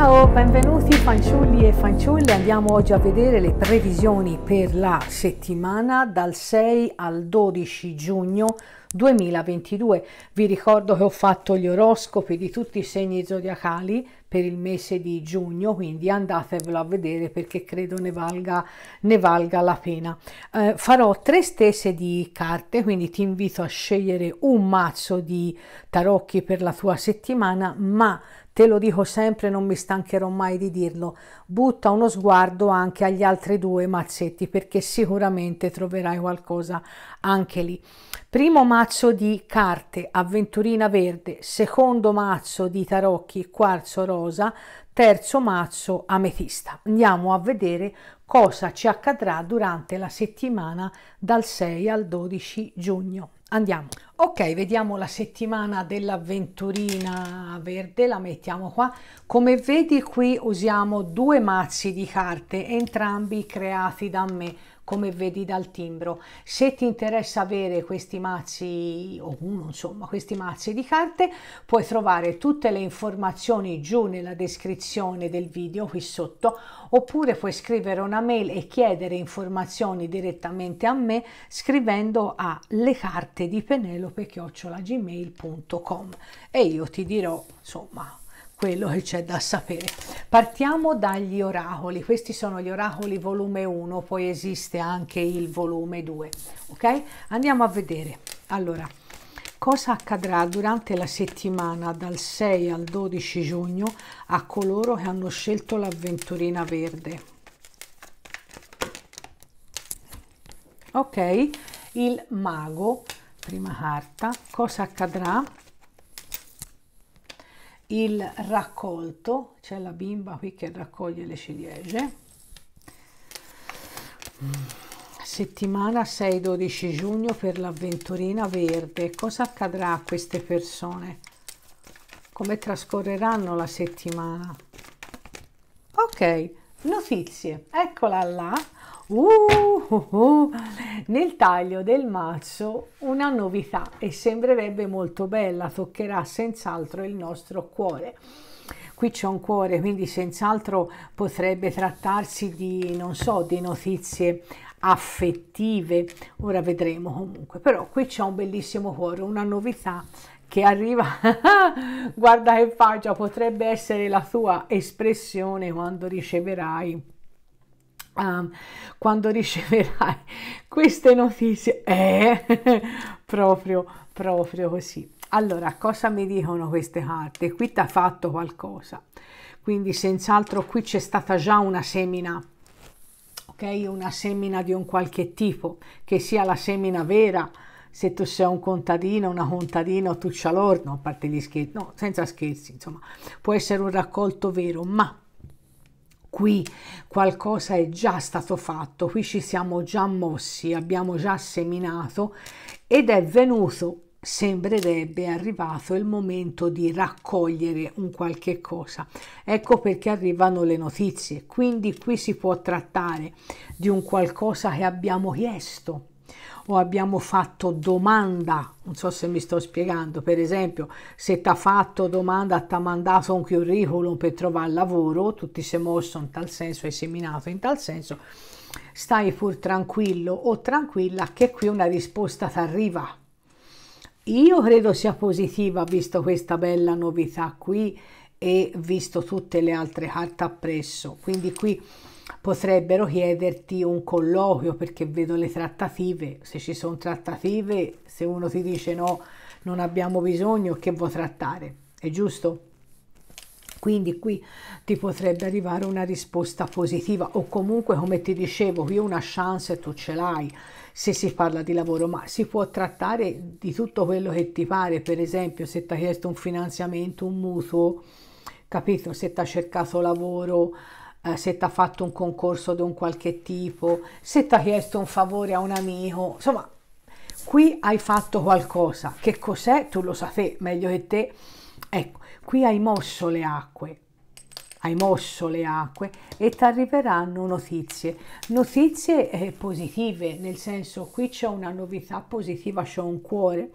Ciao, benvenuti fanciulli e fanciulle. Andiamo oggi a vedere le previsioni per la settimana dal 6 al 12 giugno 2022. Vi ricordo che ho fatto gli oroscopi di tutti i segni zodiacali per il mese di giugno, quindi andatevelo a vedere perché credo ne valga, ne valga la pena. Eh, farò tre stesse di carte, quindi ti invito a scegliere un mazzo di tarocchi per la tua settimana, ma Te lo dico sempre, non mi stancherò mai di dirlo. Butta uno sguardo anche agli altri due mazzetti perché sicuramente troverai qualcosa anche lì. Primo mazzo di carte, avventurina verde, secondo mazzo di tarocchi, quarzo rosa, terzo mazzo ametista. Andiamo a vedere cosa ci accadrà durante la settimana dal 6 al 12 giugno andiamo ok vediamo la settimana dell'avventurina verde la mettiamo qua come vedi qui usiamo due mazzi di carte entrambi creati da me come vedi dal timbro. Se ti interessa avere questi mazzi o uno, insomma, questi mazzi di carte, puoi trovare tutte le informazioni giù nella descrizione del video qui sotto, oppure puoi scrivere una mail e chiedere informazioni direttamente a me scrivendo a le carte di Penelope chiocciolagmail.com e io ti dirò, insomma, quello che c'è da sapere. Partiamo dagli oracoli, questi sono gli oracoli volume 1, poi esiste anche il volume 2, ok? Andiamo a vedere, allora, cosa accadrà durante la settimana dal 6 al 12 giugno a coloro che hanno scelto l'avventurina verde. Ok, il mago, prima carta, cosa accadrà? il raccolto, c'è la bimba qui che raccoglie le ciliegie. Settimana 6-12 giugno per l'avventurina verde. Cosa accadrà a queste persone? Come trascorreranno la settimana? Ok, notizie. Eccola là. Uh, uh, uh. Nel taglio del mazzo una novità e sembrerebbe molto bella, toccherà senz'altro il nostro cuore qui c'è un cuore, quindi senz'altro potrebbe trattarsi di, non so, di notizie affettive, ora vedremo comunque, però qui c'è un bellissimo cuore, una novità che arriva, guarda che faccia, potrebbe essere la tua espressione quando riceverai Um, quando riceverai queste notizie eh, proprio proprio così allora cosa mi dicono queste carte qui ti ha fatto qualcosa quindi senz'altro qui c'è stata già una semina ok una semina di un qualche tipo che sia la semina vera se tu sei un contadino, una contadina o tu c'alorno, a parte gli scherzi, no, senza scherzi, insomma, può essere un raccolto vero, ma qui qualcosa è già stato fatto, qui ci siamo già mossi, abbiamo già seminato ed è venuto, sembrerebbe arrivato il momento di raccogliere un qualche cosa. Ecco perché arrivano le notizie, quindi qui si può trattare di un qualcosa che abbiamo chiesto, o abbiamo fatto domanda, non so se mi sto spiegando, per esempio se ti ha fatto domanda, ti ha mandato un curriculum per trovare lavoro, tu ti sei mosso in tal senso, hai seminato in tal senso, stai pur tranquillo o tranquilla che qui una risposta ti arriva. Io credo sia positiva visto questa bella novità qui e visto tutte le altre carte appresso, quindi qui potrebbero chiederti un colloquio perché vedo le trattative, se ci sono trattative, se uno ti dice no, non abbiamo bisogno, che vuoi trattare? È giusto? Quindi qui ti potrebbe arrivare una risposta positiva o comunque come ti dicevo qui una chance tu ce l'hai se si parla di lavoro, ma si può trattare di tutto quello che ti pare, per esempio se ti ha chiesto un finanziamento, un mutuo, capito, se ti ha cercato lavoro, eh, se ti ha fatto un concorso di un qualche tipo, se ti ha chiesto un favore a un amico, insomma, qui hai fatto qualcosa, che cos'è tu lo sapevi meglio che te, ecco, qui hai mosso le acque, hai mosso le acque e ti arriveranno notizie, notizie eh, positive, nel senso qui c'è una novità positiva, c'è un cuore,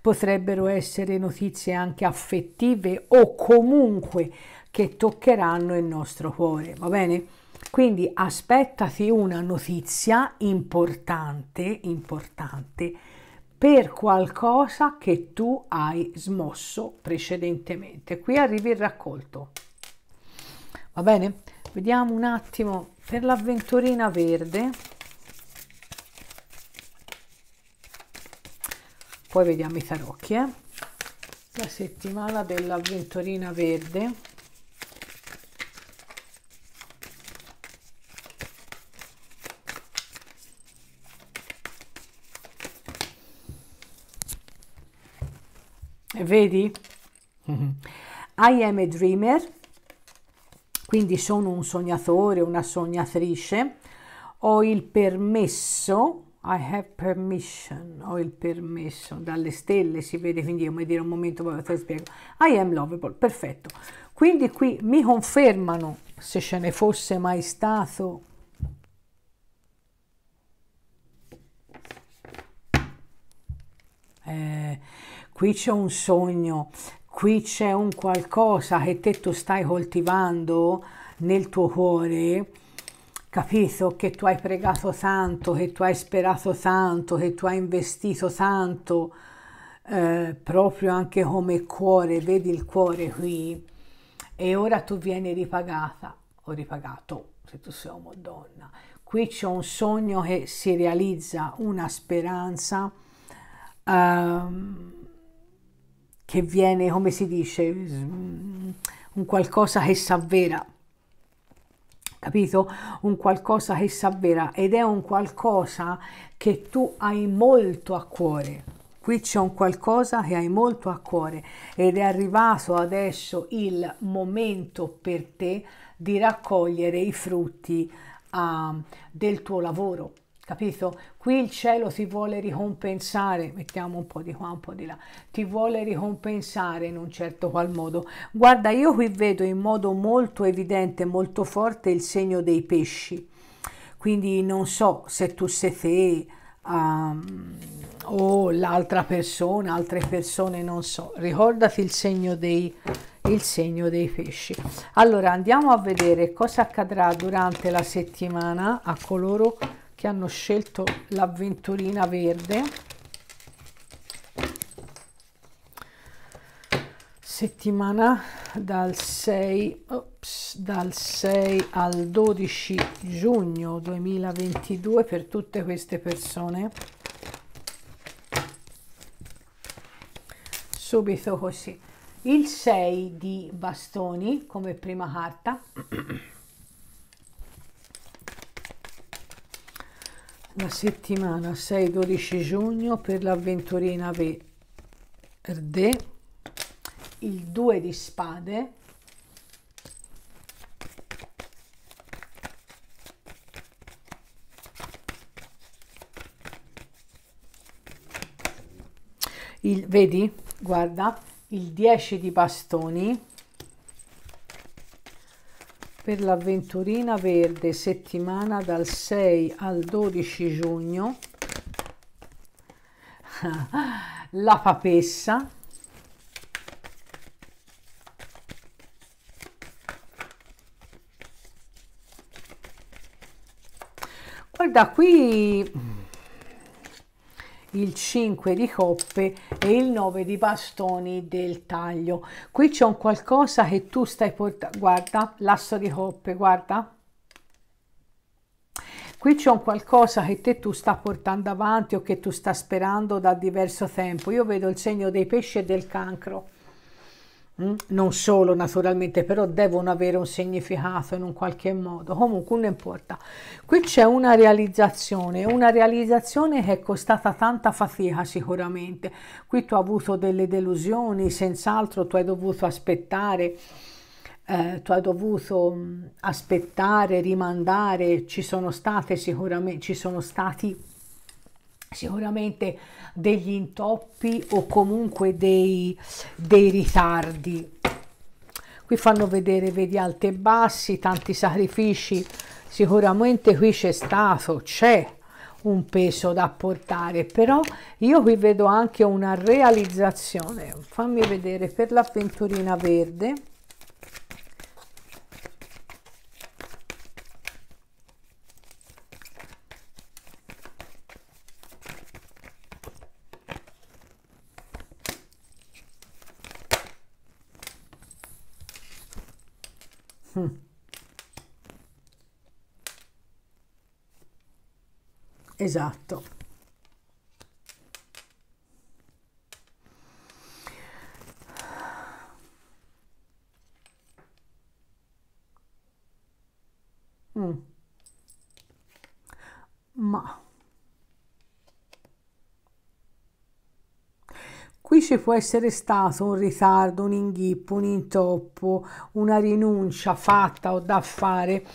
potrebbero essere notizie anche affettive o comunque che toccheranno il nostro cuore, va bene? Quindi aspettati una notizia importante, importante per qualcosa che tu hai smosso precedentemente. Qui arrivi il raccolto. Va bene? Vediamo un attimo per l'avventurina verde. Poi vediamo i tarocchi, eh? La settimana dell'avventurina verde. Vedi? I am a dreamer, quindi sono un sognatore, una sognatrice. Ho il permesso, I have permission, ho il permesso, dalle stelle si vede, quindi io mi dire un momento, poi te lo spiego. I am lovable, perfetto. Quindi qui mi confermano, se ce ne fosse mai stato, eh, qui c'è un sogno, qui c'è un qualcosa che te tu stai coltivando nel tuo cuore, capito? Che tu hai pregato tanto, che tu hai sperato tanto, che tu hai investito tanto, eh, proprio anche come cuore, vedi il cuore qui, e ora tu vieni ripagata, o ripagato, se tu sei uomo o donna. Qui c'è un sogno che si realizza, una speranza, uh, che viene, come si dice, un qualcosa che s'avvera, capito? Un qualcosa che s'avvera ed è un qualcosa che tu hai molto a cuore. Qui c'è un qualcosa che hai molto a cuore ed è arrivato adesso il momento per te di raccogliere i frutti uh, del tuo lavoro capito? Qui il cielo ti vuole ricompensare, mettiamo un po' di qua, un po' di là, ti vuole ricompensare in un certo qual modo. Guarda, io qui vedo in modo molto evidente, molto forte il segno dei pesci, quindi non so se tu sei te um, ehm, o l'altra persona, altre persone, non so. Ricordati il segno dei il segno dei pesci allora andiamo a vedere cosa accadrà durante la settimana a coloro che che hanno scelto l'avventurina verde settimana dal 6, ops, dal 6 al 12 giugno 2022 per tutte queste persone subito così il 6 di bastoni come prima carta la settimana 6-12 giugno per l'avventurina verde, il 2 di spade, il, vedi, guarda, il 10 di bastoni, per l'avventurina verde settimana dal 6 al 12 giugno la papessa guarda qui il 5 di coppe e il 9 di bastoni del taglio qui c'è un qualcosa che tu stai portando guarda l'asso di coppe guarda qui c'è un qualcosa che te tu sta portando avanti o che tu sta sperando da diverso tempo io vedo il segno dei pesci e del cancro Mm? non solo naturalmente però devono avere un significato in un qualche modo comunque non importa qui c'è una realizzazione una realizzazione che è costata tanta fatica sicuramente qui tu hai avuto delle delusioni senz'altro tu hai dovuto aspettare eh, tu hai dovuto mm, aspettare rimandare ci sono state sicuramente ci sono stati sicuramente degli intoppi o comunque dei, dei ritardi. Qui fanno vedere, vedi, alti e bassi, tanti sacrifici. Sicuramente qui c'è stato, c'è un peso da portare, però io qui vedo anche una realizzazione. Fammi vedere per l'avventurina verde esatto. Mm. Ma qui ci può essere stato un ritardo, un inghippo, un intoppo, una rinuncia fatta o da fare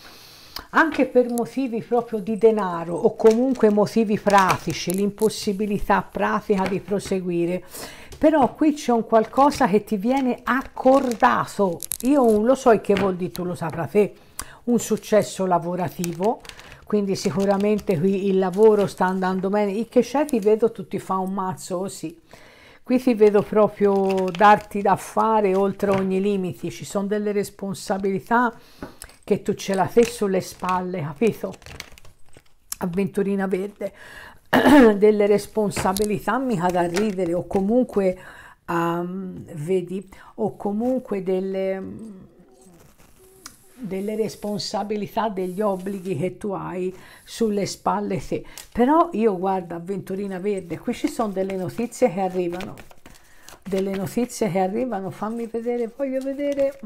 anche per motivi proprio di denaro o comunque motivi pratici, l'impossibilità pratica di proseguire. Però qui c'è un qualcosa che ti viene accordato, io lo so che vuol dire, tu lo saprai te, un successo lavorativo, quindi sicuramente qui il lavoro sta andando bene, I che c'è ti vedo tutti fa un mazzo così, qui ti vedo proprio darti da fare oltre ogni limite, ci sono delle responsabilità che tu ce la fai sulle spalle, capito? Avventurina verde, delle responsabilità mica da ridere o comunque, um, vedi, o comunque delle delle responsabilità, degli obblighi che tu hai sulle spalle te. Però io guardo Avventurina Verde, qui ci sono delle notizie che arrivano, delle notizie che arrivano, fammi vedere, voglio vedere...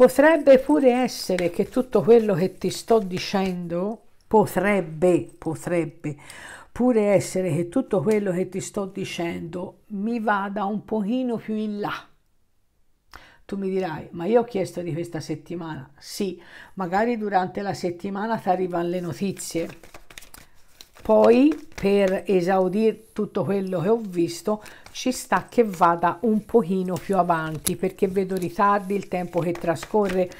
Potrebbe pure essere che tutto quello che ti sto dicendo, potrebbe, potrebbe pure essere che tutto quello che ti sto dicendo mi vada un pochino più in là. Tu mi dirai, ma io ho chiesto di questa settimana. Sì, magari durante la settimana ti arrivano le notizie poi per esaudire tutto quello che ho visto ci sta che vada un pochino più avanti perché vedo ritardi il tempo che trascorre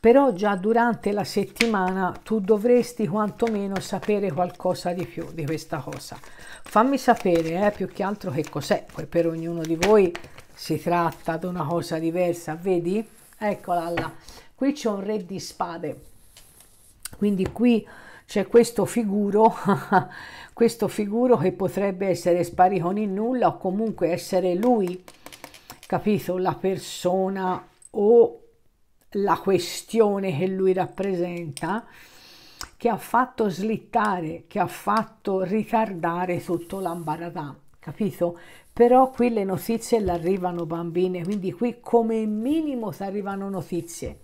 però già durante la settimana tu dovresti quantomeno sapere qualcosa di più di questa cosa fammi sapere eh, più che altro che cos'è poi per ognuno di voi si tratta di una cosa diversa vedi eccola là qui c'è un re di spade quindi qui c'è questo figuro, questo figuro che potrebbe essere sparito nel nulla o comunque essere lui, capito, la persona o la questione che lui rappresenta che ha fatto slittare, che ha fatto ritardare tutto l'ambaradà, capito? Però qui le notizie le arrivano bambine, quindi qui come minimo ti arrivano notizie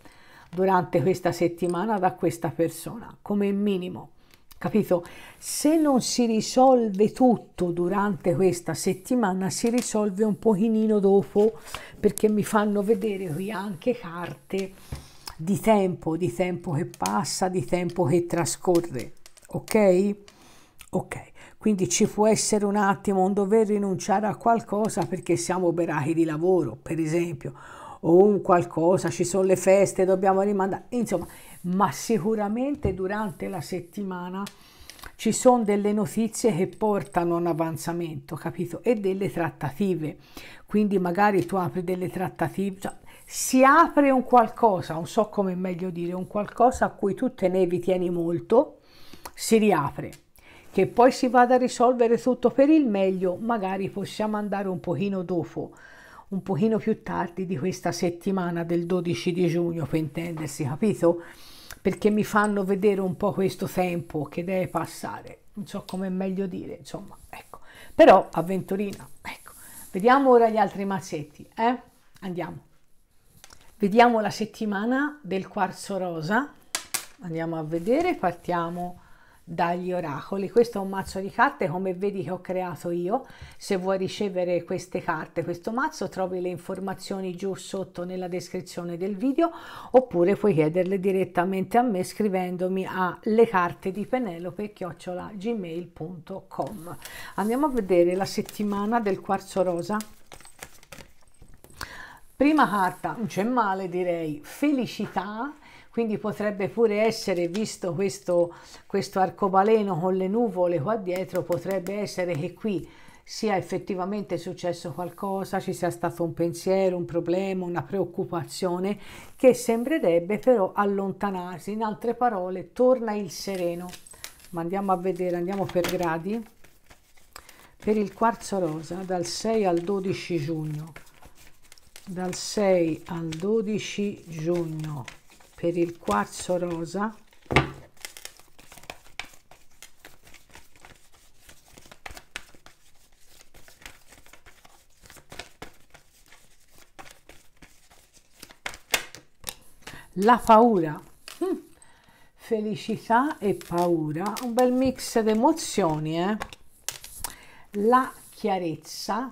durante questa settimana da questa persona, come minimo. Capito? Se non si risolve tutto durante questa settimana, si risolve un pochino dopo perché mi fanno vedere qui anche carte di tempo, di tempo che passa, di tempo che trascorre. Ok? Ok. Quindi ci può essere un attimo un dover rinunciare a qualcosa perché siamo operai di lavoro, per esempio, o un qualcosa, ci sono le feste, dobbiamo rimandare, insomma, ma sicuramente durante la settimana ci sono delle notizie che portano a un avanzamento, capito? E delle trattative. Quindi magari tu apri delle trattative, cioè, si apre un qualcosa, non so come meglio dire, un qualcosa a cui tu tenevi, tieni molto, si riapre. Che poi si vada a risolvere tutto per il meglio, magari possiamo andare un pochino dopo, un pochino più tardi di questa settimana del 12 di giugno, per intendersi, capito? Perché mi fanno vedere un po' questo tempo che deve passare, non so come è meglio dire, insomma, ecco. Però avventurina, ecco. Vediamo ora gli altri mazzetti, eh? Andiamo. Vediamo la settimana del quarzo rosa. Andiamo a vedere, partiamo dagli oracoli. Questo è un mazzo di carte come vedi che ho creato io. Se vuoi ricevere queste carte, questo mazzo, trovi le informazioni giù sotto nella descrizione del video oppure puoi chiederle direttamente a me scrivendomi a le carte di Penelope chiocciola gmail.com. Andiamo a vedere la settimana del quarzo rosa. Prima carta, non c'è male direi, felicità quindi potrebbe pure essere, visto questo, questo arcobaleno con le nuvole qua dietro, potrebbe essere che qui sia effettivamente successo qualcosa, ci sia stato un pensiero, un problema, una preoccupazione che sembrerebbe però allontanarsi. In altre parole, torna il sereno. Ma andiamo a vedere, andiamo per gradi. Per il quarzo rosa dal 6 al 12 giugno. Dal 6 al 12 giugno per il quarzo rosa la paura mm. felicità e paura un bel mix di emozioni eh? la chiarezza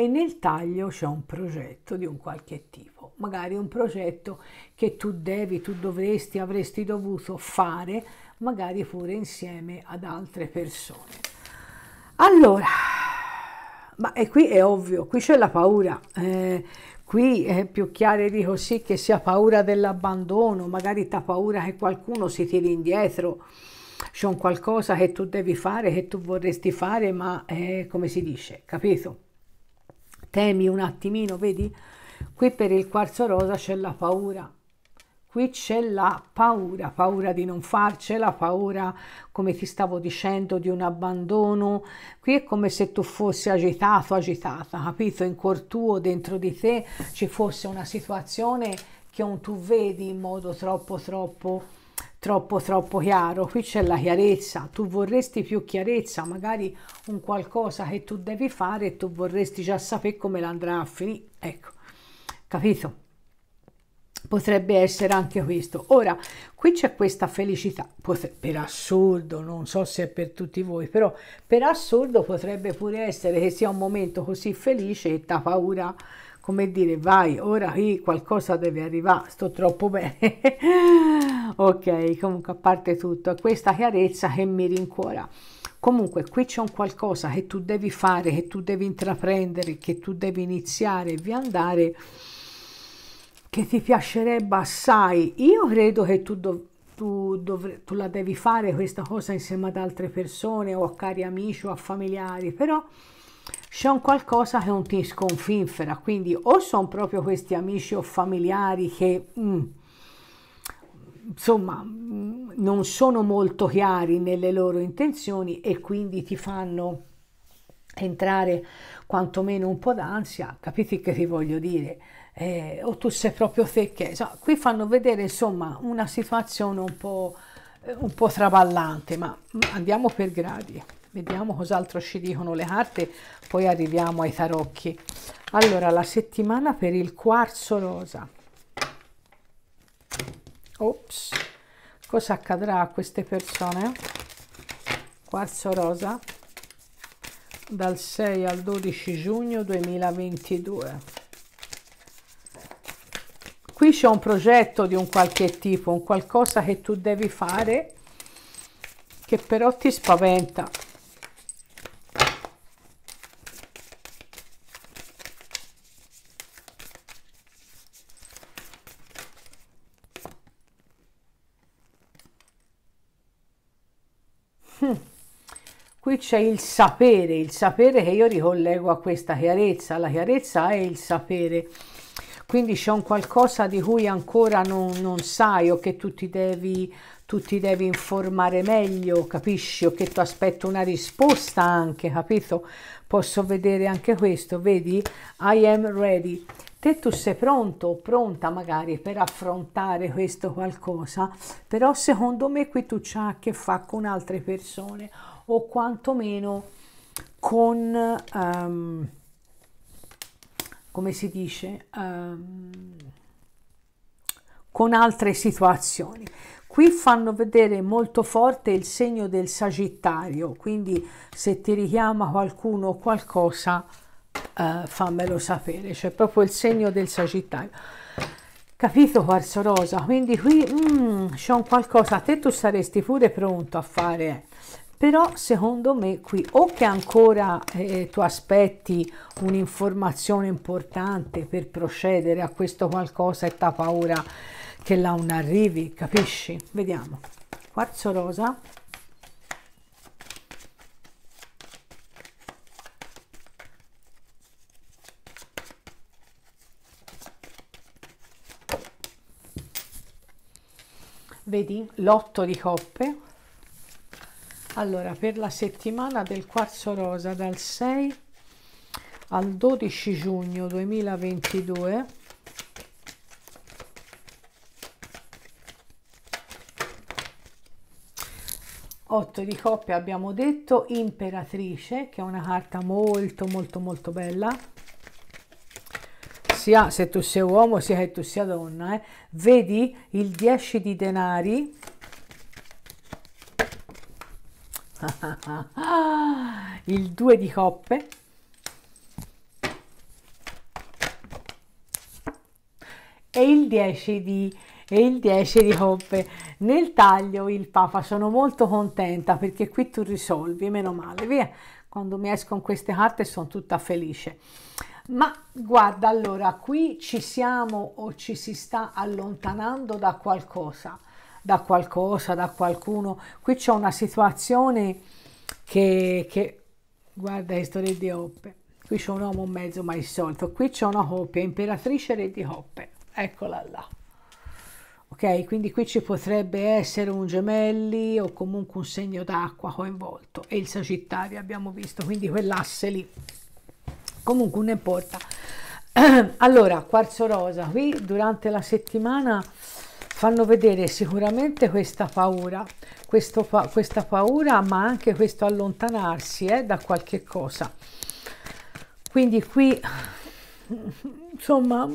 e nel taglio c'è un progetto di un qualche tipo, magari un progetto che tu devi, tu dovresti, avresti dovuto fare, magari pure insieme ad altre persone. Allora, ma e qui è ovvio, qui c'è la paura, eh, qui è più chiaro di così che sia paura dell'abbandono, magari ti ha paura che qualcuno si tiri indietro, c'è un qualcosa che tu devi fare, che tu vorresti fare, ma eh, come si dice, capito? temi un attimino, vedi? Qui per il quarzo rosa c'è la paura. Qui c'è la paura, paura di non farcela, paura, come ti stavo dicendo, di un abbandono. Qui è come se tu fossi agitato, agitata, capito? In cuor tuo, dentro di te, ci fosse una situazione che non tu vedi in modo troppo, troppo troppo troppo chiaro, qui c'è la chiarezza, tu vorresti più chiarezza, magari un qualcosa che tu devi fare e tu vorresti già sapere come l'andrà a finire, ecco, capito? Potrebbe essere anche questo. Ora, qui c'è questa felicità, per assurdo, non so se è per tutti voi, però per assurdo potrebbe pure essere che sia un momento così felice e ta paura come dire vai ora qui qualcosa deve arrivare sto troppo bene ok comunque a parte tutto questa chiarezza che mi rincuora comunque qui c'è un qualcosa che tu devi fare che tu devi intraprendere che tu devi iniziare e via andare che ti piacerebbe assai io credo che tu dov tu, tu, la devi fare questa cosa insieme ad altre persone o a cari amici o a familiari, però c'è un qualcosa che non ti sconfinfera, quindi o sono proprio questi amici o familiari che mm, insomma mm, non sono molto chiari nelle loro intenzioni e quindi ti fanno entrare quantomeno un po' d'ansia, capiti che ti voglio dire, eh, o tu sei proprio te che... Insomma, qui fanno vedere insomma una situazione un po', eh, un po' traballante, ma andiamo per gradi vediamo cos'altro ci dicono le carte poi arriviamo ai tarocchi allora la settimana per il quarzo rosa ops cosa accadrà a queste persone quarzo rosa dal 6 al 12 giugno 2022 qui c'è un progetto di un qualche tipo un qualcosa che tu devi fare che però ti spaventa Qui c'è il sapere, il sapere che io ricollego a questa chiarezza, la chiarezza è il sapere. Quindi c'è un qualcosa di cui ancora non, non sai o che tu ti, devi, tu ti devi informare meglio, capisci? O che tu aspetti una risposta anche, capito? Posso vedere anche questo, vedi? I am ready te tu sei pronto o pronta magari per affrontare questo qualcosa, però secondo me qui tu c'ha a che fare con altre persone o quantomeno con, um, come si dice, um, con altre situazioni. Qui fanno vedere molto forte il segno del Sagittario, quindi se ti richiama qualcuno o qualcosa, Uh, fammelo sapere, c'è proprio il segno del Sagittario. Capito Quarzo Rosa? Quindi qui mm, c'è un qualcosa, a te tu saresti pure pronto a fare, però secondo me qui o che ancora eh, eh, tu aspetti un'informazione importante per procedere a questo qualcosa e t'ha paura che là non arrivi, capisci? Vediamo. Quarzo rosa. Vedi? L'otto di coppe, allora, per la settimana del quarzo rosa dal 6 al 12 giugno 2022 8 di coppia abbiamo detto, imperatrice, che è una carta molto molto molto bella, sia se tu sei uomo sia che tu sia donna, eh. vedi il 10 di denari, il 2 di coppe e il 10 di e il 10 di coppe nel taglio il papa sono molto contenta perché qui tu risolvi meno male via quando mi escono queste carte sono tutta felice ma guarda allora qui ci siamo o ci si sta allontanando da qualcosa da qualcosa, da qualcuno. Qui c'è una situazione che, che guarda le storie di Hoppe. Qui c'è un uomo mezzo mai solito. Qui c'è una coppia, imperatrice re di coppe. Eccola là. Ok, quindi qui ci potrebbe essere un gemelli o comunque un segno d'acqua coinvolto. E il Sagittario abbiamo visto, quindi quell'asse lì. Comunque non importa. Allora, quarzo rosa, qui durante la settimana fanno vedere sicuramente questa paura, questo, questa paura ma anche questo allontanarsi eh, da qualche cosa. Quindi qui, insomma,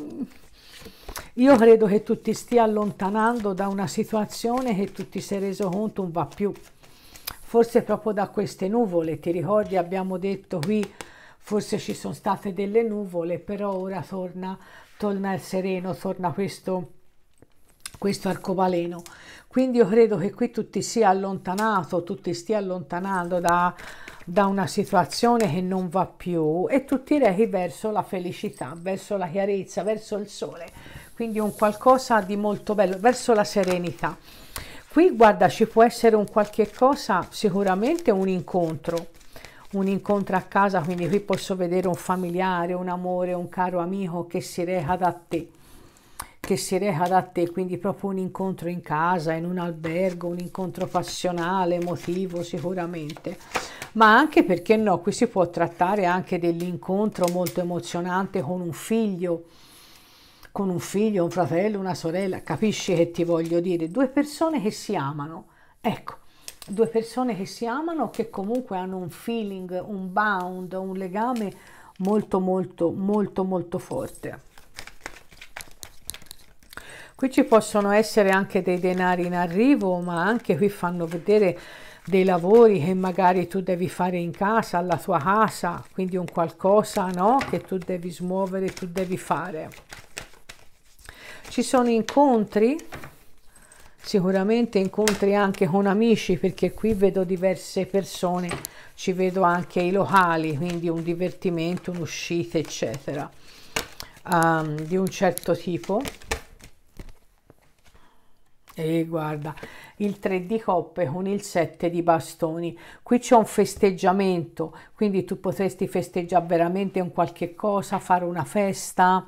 io credo che tu ti stia allontanando da una situazione che tu ti sei reso conto non va più. Forse proprio da queste nuvole, ti ricordi abbiamo detto qui, forse ci sono state delle nuvole, però ora torna, torna il sereno, torna questo questo arcobaleno. Quindi io credo che qui tu ti sia allontanato, tu ti stia allontanando da, da una situazione che non va più e tu ti rechi verso la felicità, verso la chiarezza, verso il sole. Quindi un qualcosa di molto bello, verso la serenità. Qui, guarda, ci può essere un qualche cosa, sicuramente un incontro, un incontro a casa, quindi qui posso vedere un familiare, un amore, un caro amico che si reca da te che si reca da te, quindi proprio un incontro in casa, in un albergo, un incontro passionale, emotivo sicuramente, ma anche perché no, qui si può trattare anche dell'incontro molto emozionante con un figlio, con un figlio, un fratello, una sorella, capisci che ti voglio dire? Due persone che si amano, ecco, due persone che si amano, che comunque hanno un feeling, un bound, un legame molto molto molto molto forte qui ci possono essere anche dei denari in arrivo ma anche qui fanno vedere dei lavori che magari tu devi fare in casa alla tua casa quindi un qualcosa no che tu devi smuovere tu devi fare ci sono incontri sicuramente incontri anche con amici perché qui vedo diverse persone ci vedo anche i locali quindi un divertimento un'uscita eccetera um, di un certo tipo e guarda, il 3 di coppe con il 7 di bastoni. Qui c'è un festeggiamento, quindi tu potresti festeggiare veramente un qualche cosa, fare una festa,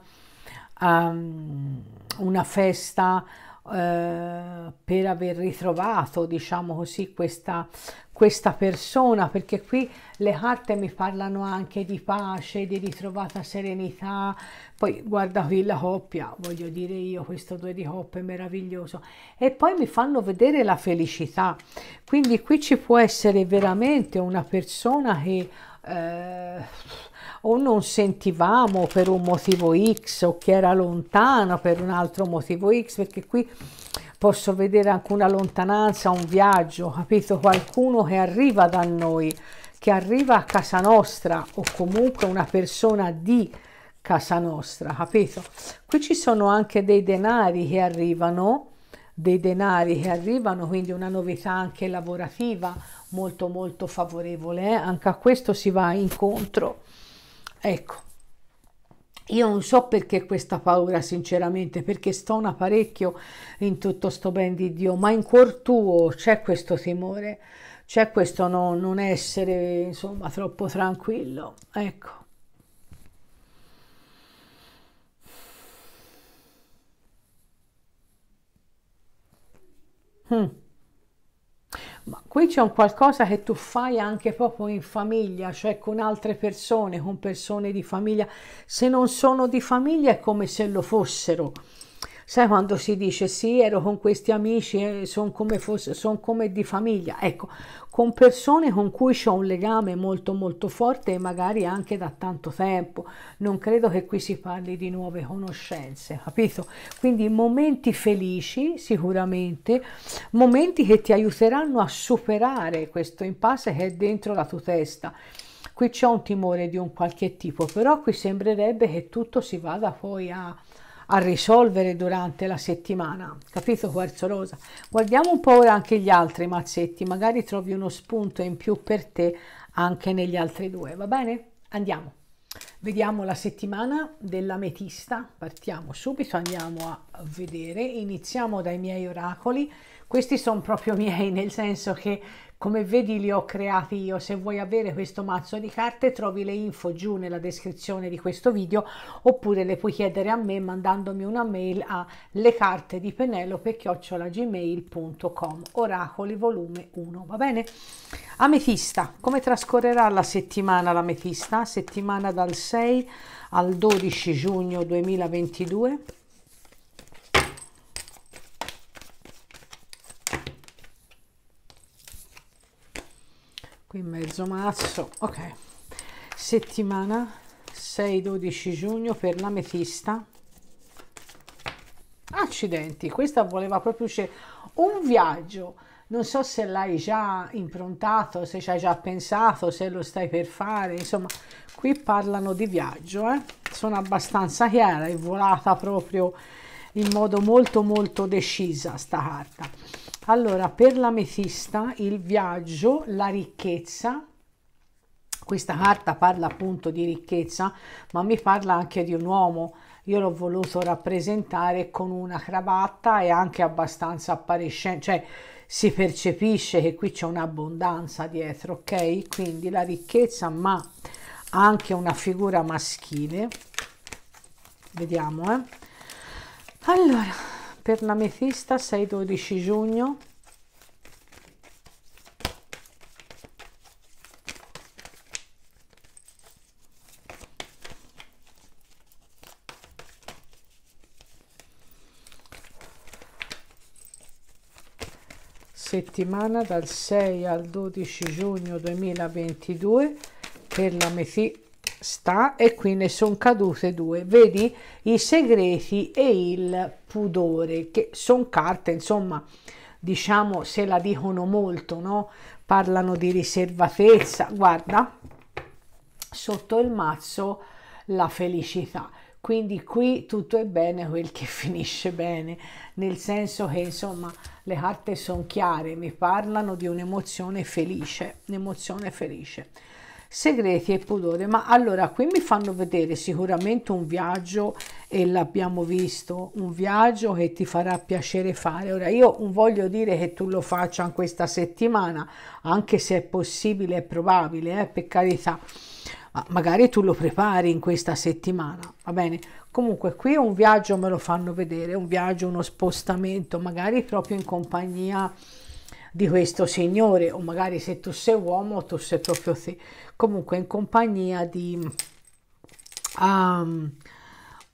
um, una festa eh, per aver ritrovato, diciamo così, questa, questa persona, perché qui le carte mi parlano anche di pace, di ritrovata serenità, poi guarda qui la coppia, voglio dire io, questo due di coppe meraviglioso, e poi mi fanno vedere la felicità, quindi qui ci può essere veramente una persona che... Eh, o non sentivamo per un motivo X o che era lontano per un altro motivo X, perché qui posso vedere anche una lontananza, un viaggio, capito? Qualcuno che arriva da noi, che arriva a casa nostra o comunque una persona di casa nostra, capito? Qui ci sono anche dei denari che arrivano, dei denari che arrivano, quindi una novità anche lavorativa molto molto favorevole, eh? anche a questo si va incontro. Ecco, io non so perché questa paura, sinceramente, perché stona parecchio in tutto sto ben di Dio, ma in cuor tuo c'è questo timore, c'è questo no, non essere, insomma, troppo tranquillo. Ecco. Hmm. Ma qui c'è un qualcosa che tu fai anche proprio in famiglia, cioè con altre persone, con persone di famiglia. Se non sono di famiglia è come se lo fossero. Sai quando si dice sì, ero con questi amici, eh, sono come, son come di famiglia. Ecco, con persone con cui ho un legame molto molto forte e magari anche da tanto tempo. Non credo che qui si parli di nuove conoscenze, capito? Quindi momenti felici sicuramente, momenti che ti aiuteranno a superare questo impasse che è dentro la tua testa. Qui c'è un timore di un qualche tipo, però qui sembrerebbe che tutto si vada poi a a risolvere durante la settimana, capito Quarzo Rosa? Guardiamo un po' ora anche gli altri mazzetti, magari trovi uno spunto in più per te anche negli altri due, va bene? Andiamo. Vediamo la settimana dell'ametista, partiamo subito, andiamo a vedere, iniziamo dai miei oracoli, questi sono proprio miei nel senso che come vedi li ho creati io, se vuoi avere questo mazzo di carte trovi le info giù nella descrizione di questo video oppure le puoi chiedere a me mandandomi una mail a lecarte di Penelope chiocciolagmail.com Oracoli volume 1, va bene? Ametista, come trascorrerà la settimana l'ametista? Settimana dal 6 al 12 giugno 2022? qui mezzo marzo ok settimana 6 12 giugno per l'ametista accidenti questa voleva proprio uscire un viaggio non so se l'hai già improntato se ci hai già pensato se lo stai per fare insomma qui parlano di viaggio eh? sono abbastanza chiara è volata proprio in modo molto molto decisa sta carta allora, per l'ametista, il viaggio, la ricchezza, questa carta parla appunto di ricchezza, ma mi parla anche di un uomo. Io l'ho voluto rappresentare con una cravatta e anche abbastanza appariscente, cioè si percepisce che qui c'è un'abbondanza dietro, ok? Quindi la ricchezza, ma anche una figura maschile. Vediamo, eh. Allora, per l'ametista 6-12 giugno settimana dal 6 al 12 giugno 2022 per l'ametista sta e qui ne sono cadute due vedi i segreti e il pudore che sono carte insomma diciamo se la dicono molto no parlano di riservatezza guarda sotto il mazzo la felicità quindi qui tutto è bene quel che finisce bene nel senso che insomma le carte sono chiare mi parlano di un'emozione felice un'emozione felice segreti e pudore ma allora qui mi fanno vedere sicuramente un viaggio e l'abbiamo visto un viaggio che ti farà piacere fare ora io non voglio dire che tu lo faccia in questa settimana anche se è possibile è probabile eh, per carità ma magari tu lo prepari in questa settimana va bene comunque qui un viaggio me lo fanno vedere un viaggio uno spostamento magari proprio in compagnia di questo signore o magari se tu sei uomo tu sei proprio te comunque in compagnia di um,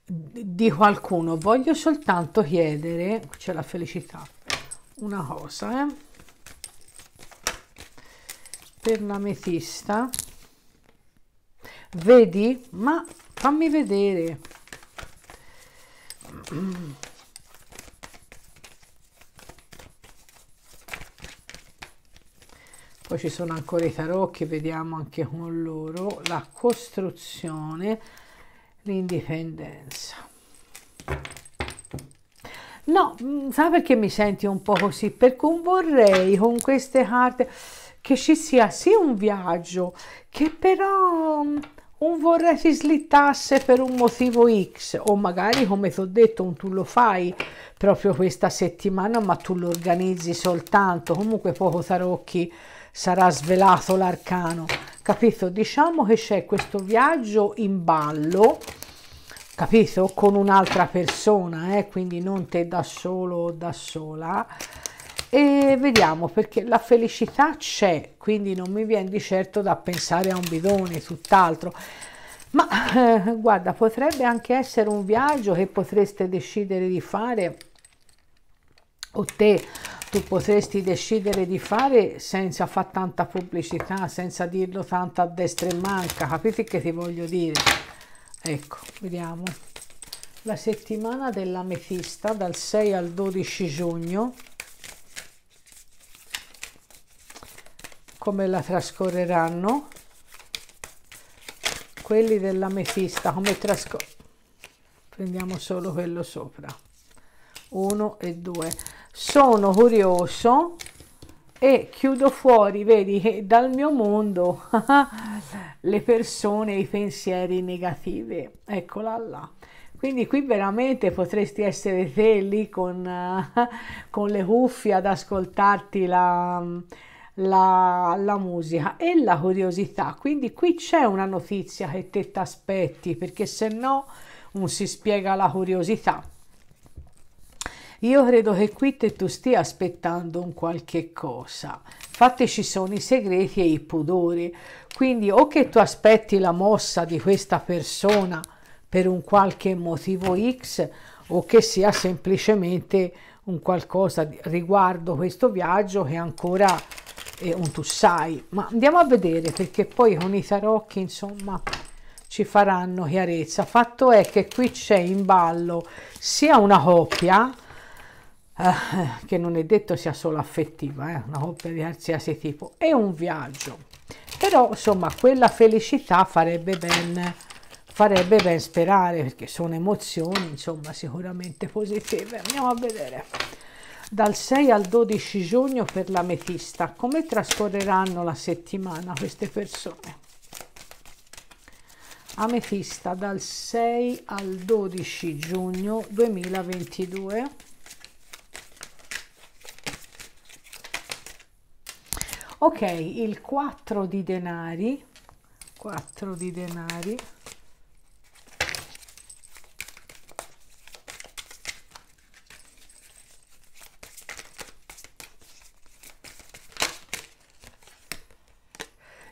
di qualcuno voglio soltanto chiedere c'è la felicità una cosa eh? per l'ametista vedi ma fammi vedere poi ci sono ancora i tarocchi vediamo anche con loro la costruzione l'indipendenza no mm, sai perché mi senti un po' così perché vorrei con queste carte che ci sia sì un viaggio che però mm, un vorrei si slittasse per un motivo X o magari come ti ho detto un tu lo fai proprio questa settimana ma tu lo organizzi soltanto comunque poco tarocchi sarà svelato l'arcano, capito? Diciamo che c'è questo viaggio in ballo, capito? Con un'altra persona, eh? quindi non te da solo o da sola. E vediamo perché la felicità c'è, quindi non mi viene di certo da pensare a un bidone, tutt'altro. Ma eh, guarda, potrebbe anche essere un viaggio che potreste decidere di fare o te tu potresti decidere di fare senza fare tanta pubblicità, senza dirlo tanto a destra e manca, capite che ti voglio dire? Ecco, vediamo. La settimana dell'ametista dal 6 al 12 giugno, come la trascorreranno? Quelli dell'ametista, come trascorreranno? Prendiamo solo quello sopra 1 e 2 sono curioso e chiudo fuori vedi che dal mio mondo le persone i pensieri negativi eccola là quindi qui veramente potresti essere te lì con, con le cuffie ad ascoltarti la, la, la, musica e la curiosità. Quindi qui c'è una notizia che te ti aspetti perché se no non si spiega la curiosità. Io credo che qui te tu stia aspettando un qualche cosa. Infatti ci sono i segreti e i pudori. Quindi o che tu aspetti la mossa di questa persona per un qualche motivo X o che sia semplicemente un qualcosa riguardo questo viaggio che ancora è un tu sai. Ma andiamo a vedere perché poi con i tarocchi insomma ci faranno chiarezza. Fatto è che qui c'è in ballo sia una coppia Ah, che non è detto sia solo affettiva, eh, una coppia di qualsiasi tipo, è un viaggio. Però insomma quella felicità farebbe ben, farebbe ben sperare perché sono emozioni insomma sicuramente positive. Andiamo a vedere dal 6 al 12 giugno per l'ametista. Come trascorreranno la settimana queste persone? Ametista dal 6 al 12 giugno 2022. ok il 4 di denari 4 di denari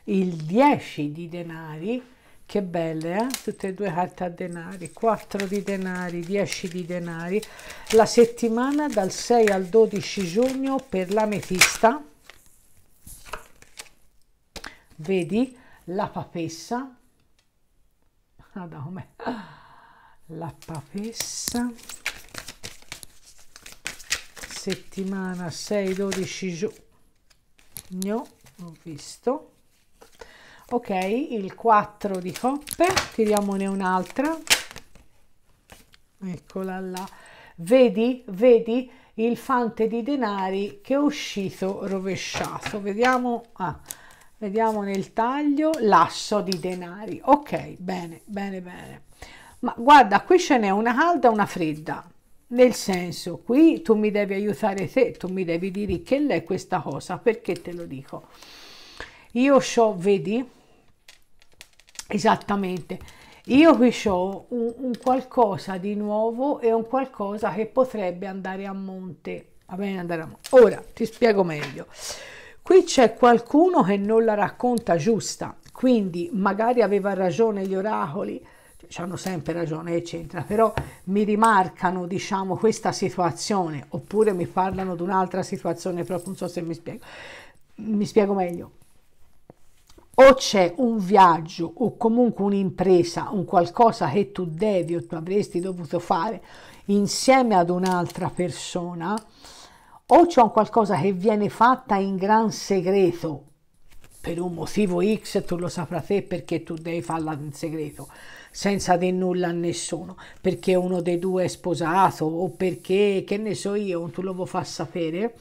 il 10 di denari che belle eh? tutte e due carte a denari 4 di denari 10 di denari la settimana dal 6 al 12 giugno per l'ametista Vedi la papessa. Ah, Madonna, la papessa. Settimana 6-12 giugno. No, ho visto. Ok, il 4 di coppe. Tiriamone un'altra. Eccola là. Vedi, vedi il fante di denari che è uscito rovesciato. Vediamo. Ah vediamo nel taglio lasso di denari ok bene bene bene ma guarda qui ce n'è una calda e una fredda nel senso qui tu mi devi aiutare te tu mi devi dire che è questa cosa perché te lo dico io ho vedi esattamente io qui ho un, un, qualcosa di nuovo e un qualcosa che potrebbe andare a monte va bene andare a monte ora ti spiego meglio Qui c'è qualcuno che non la racconta giusta, quindi magari aveva ragione gli oracoli, cioè, hanno sempre ragione, eccetera, però mi rimarcano, diciamo, questa situazione, oppure mi parlano di un'altra situazione, però non so se mi spiego, mi spiego meglio. O c'è un viaggio o comunque un'impresa, un qualcosa che tu devi o tu avresti dovuto fare insieme ad un'altra persona, o c'è qualcosa che viene fatta in gran segreto, per un motivo X tu lo saprai te perché tu devi farla in segreto, senza di nulla a nessuno, perché uno dei due è sposato o perché, che ne so io, tu lo vuoi far sapere,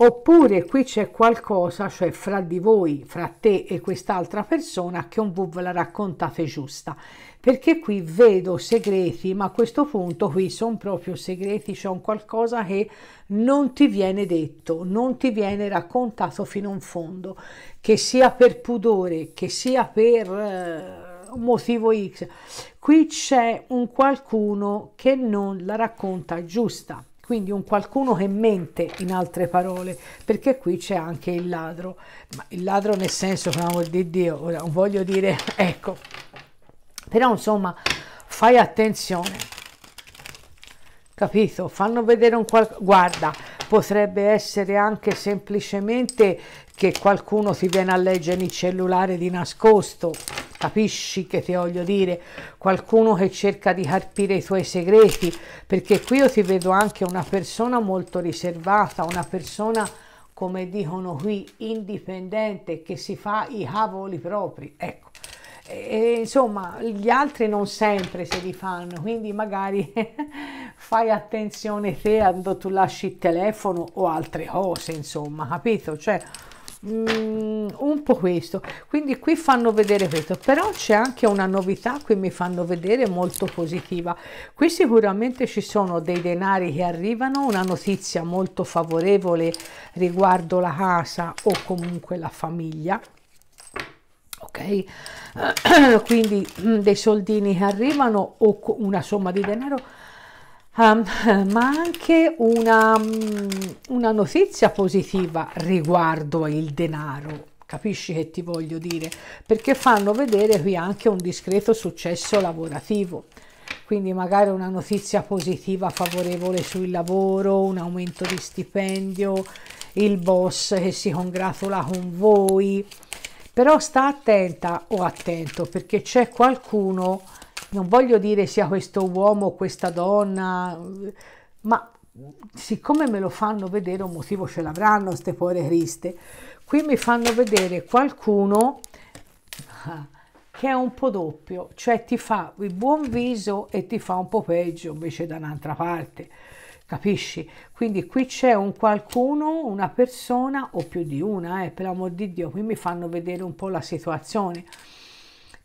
oppure qui c'è qualcosa, cioè fra di voi, fra te e quest'altra persona, che un voi ve la raccontate giusta perché qui vedo segreti ma a questo punto qui sono proprio segreti c'è un qualcosa che non ti viene detto non ti viene raccontato fino in fondo che sia per pudore che sia per eh, motivo x qui c'è un qualcuno che non la racconta giusta quindi un qualcuno che mente in altre parole, perché qui c'è anche il ladro, ma il ladro nel senso, per amor di Dio, ora voglio dire, ecco, però insomma fai attenzione capito fanno vedere un qualcosa guarda potrebbe essere anche semplicemente che qualcuno ti viene a leggere il cellulare di nascosto capisci che ti voglio dire qualcuno che cerca di carpire i tuoi segreti perché qui io ti vedo anche una persona molto riservata una persona come dicono qui indipendente che si fa i cavoli propri ecco e, insomma, gli altri non sempre se li fanno, quindi magari fai attenzione te quando tu lasci il telefono o altre cose, insomma, capito? Cioè, mm, un po' questo. Quindi qui fanno vedere questo, però c'è anche una novità qui mi fanno vedere molto positiva. Qui sicuramente ci sono dei denari che arrivano, una notizia molto favorevole riguardo la casa o comunque la famiglia ok quindi mm, dei soldini che arrivano o una somma di denaro um, ma anche una, mm, una notizia positiva riguardo il denaro capisci che ti voglio dire perché fanno vedere qui anche un discreto successo lavorativo quindi magari una notizia positiva favorevole sul lavoro un aumento di stipendio il boss che si congratula con voi però sta attenta o attento perché c'è qualcuno, non voglio dire sia questo uomo o questa donna, ma siccome me lo fanno vedere un motivo ce l'avranno ste cuore triste qui mi fanno vedere qualcuno ah, che è un po' doppio, cioè ti fa il buon viso e ti fa un po' peggio invece da un'altra parte capisci? Quindi qui c'è un qualcuno, una persona o più di una, eh, per l'amor di Dio, qui mi fanno vedere un po' la situazione,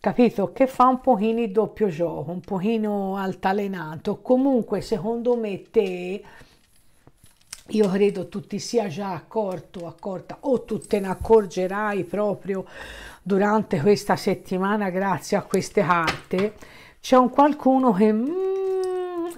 capito? Che fa un pochino il doppio gioco, un pochino altalenato, comunque secondo me te... Io credo tu ti sia già accorto, accorta, o tu te ne accorgerai proprio durante questa settimana grazie a queste carte. C'è un qualcuno che mm,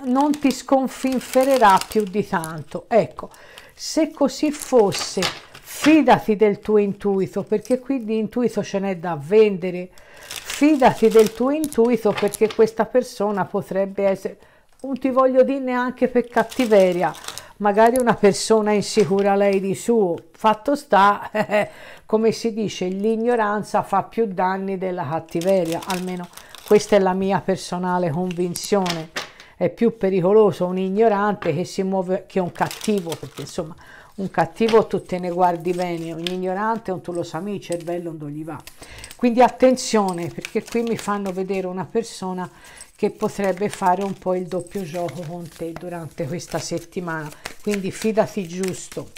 non ti sconfinfererà più di tanto. Ecco, se così fosse, fidati del tuo intuito, perché qui di intuito ce n'è da vendere. Fidati del tuo intuito perché questa persona potrebbe essere, non ti voglio dire neanche per cattiveria, magari una persona insicura lei di suo. Fatto sta, come si dice, l'ignoranza fa più danni della cattiveria, almeno questa è la mia personale convinzione è più pericoloso un ignorante che si muove che un cattivo, perché insomma un cattivo tu te ne guardi bene, un ignorante un tu lo sa, il cervello non gli va. Quindi attenzione, perché qui mi fanno vedere una persona che potrebbe fare un po' il doppio gioco con te durante questa settimana, quindi fidati giusto.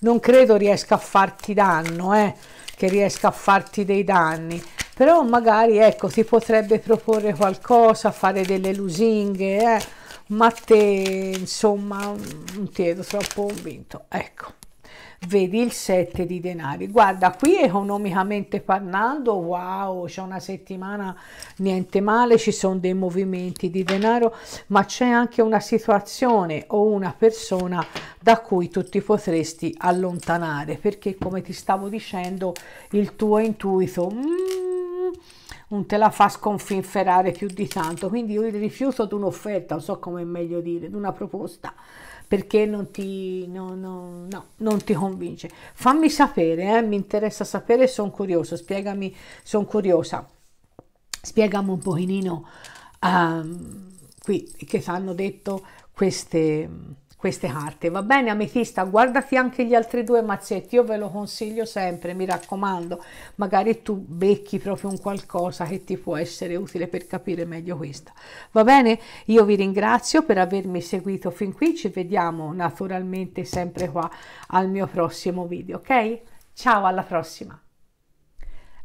Non credo riesca a farti danno, eh, che riesca a farti dei danni, però magari ecco si potrebbe proporre qualcosa fare delle lusinghe eh? ma te insomma non ti ero troppo convinto ecco vedi il 7 di denari guarda qui economicamente parlando wow c'è una settimana niente male ci sono dei movimenti di denaro ma c'è anche una situazione o una persona da cui tu ti potresti allontanare perché come ti stavo dicendo il tuo intuito mm, non te la fa sconfinferare più di tanto. Quindi io il rifiuto di un'offerta, non so come è meglio dire, di una proposta, perché non ti, no, no, no, non ti convince. Fammi sapere, eh? mi interessa sapere, sono curiosa, spiegami, sono curiosa. Spiegami un pochino um, qui che ti hanno detto queste queste carte va bene ametista guardati anche gli altri due mazzetti io ve lo consiglio sempre mi raccomando magari tu becchi proprio un qualcosa che ti può essere utile per capire meglio questa va bene io vi ringrazio per avermi seguito fin qui ci vediamo naturalmente sempre qua al mio prossimo video ok ciao alla prossima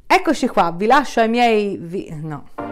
eccoci qua vi lascio ai miei vi no